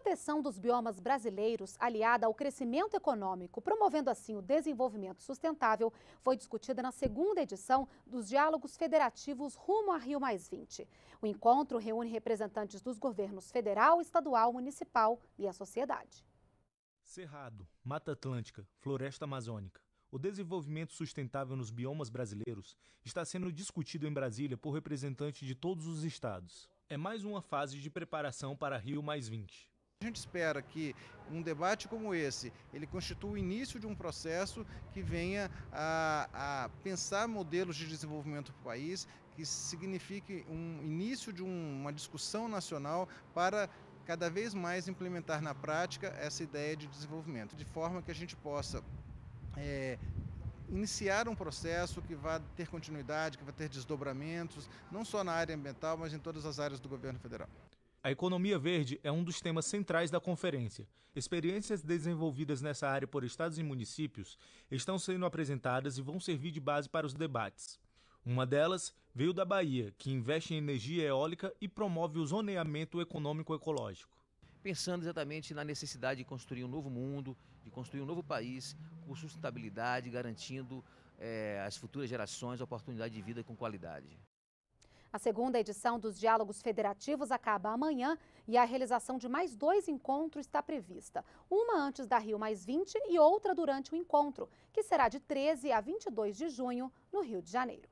proteção dos biomas brasileiros, aliada ao crescimento econômico, promovendo assim o desenvolvimento sustentável, foi discutida na segunda edição dos Diálogos Federativos Rumo a Rio O encontro reúne representantes dos governos federal, estadual, municipal e a sociedade. Cerrado, Mata Atlântica, Floresta Amazônica. O desenvolvimento sustentável nos biomas brasileiros está sendo discutido em Brasília por representantes de todos os estados. É mais uma fase de preparação para Rio Mais 20. A gente espera que um debate como esse, ele constitua o início de um processo que venha a, a pensar modelos de desenvolvimento para o país, que signifique um início de um, uma discussão nacional para cada vez mais implementar na prática essa ideia de desenvolvimento, de forma que a gente possa é, iniciar um processo que vai ter continuidade, que vai ter desdobramentos, não só na área ambiental, mas em todas as áreas do governo federal. A economia verde é um dos temas centrais da conferência. Experiências desenvolvidas nessa área por estados e municípios estão sendo apresentadas e vão servir de base para os debates. Uma delas veio da Bahia, que investe em energia eólica e promove o zoneamento econômico ecológico. Pensando exatamente na necessidade de construir um novo mundo, de construir um novo país com sustentabilidade, garantindo às eh, futuras gerações oportunidade de vida com qualidade. A segunda edição dos Diálogos Federativos acaba amanhã e a realização de mais dois encontros está prevista. Uma antes da Rio Mais 20 e outra durante o encontro, que será de 13 a 22 de junho, no Rio de Janeiro.